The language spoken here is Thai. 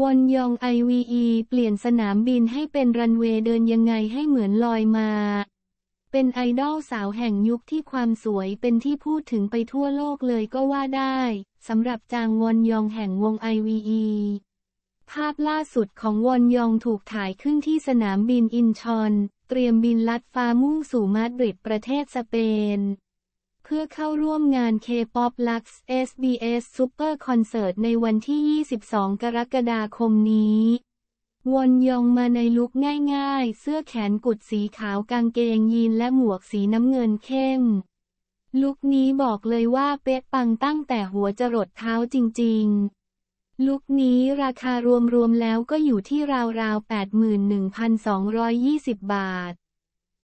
วอนยองไอวีเปลี่ยนสนามบินให้เป็นรันเวย์เดินยังไงให้เหมือนลอยมา เป็นไอดอลสาวแห่งยุคที่ความสวยเป็นที่พูดถึงไปทั่วโลกเลยก็ว่าได้ สำหรับจางวอนยองแห่งวงไอวีภาพล่าสุดของวอนยองถูกถ่ายขึ้นที่สนามบินอินชอน เตรียมบินลัดฟ้ามุ่งสู่มาดริดประเทศสเปนเพื่อเข้าร่วมงาน K-POP Lux SBS Super Concert ในวันที่ 22 กรกฎาคมนี้ วนยองมาในลุกง่ายๆ เสื้อแขนกุดสีขาวกางเกงยีนและหมวกสีน้ำเงินเข้ม ลุคนี้บอกเลยว่าเป๊ะปังตั้งแต่หัวจรดเท้าจริงๆ ลุคนี้ราคารวมๆ แล้วก็อยู่ที่ราวๆ 81,220 บาท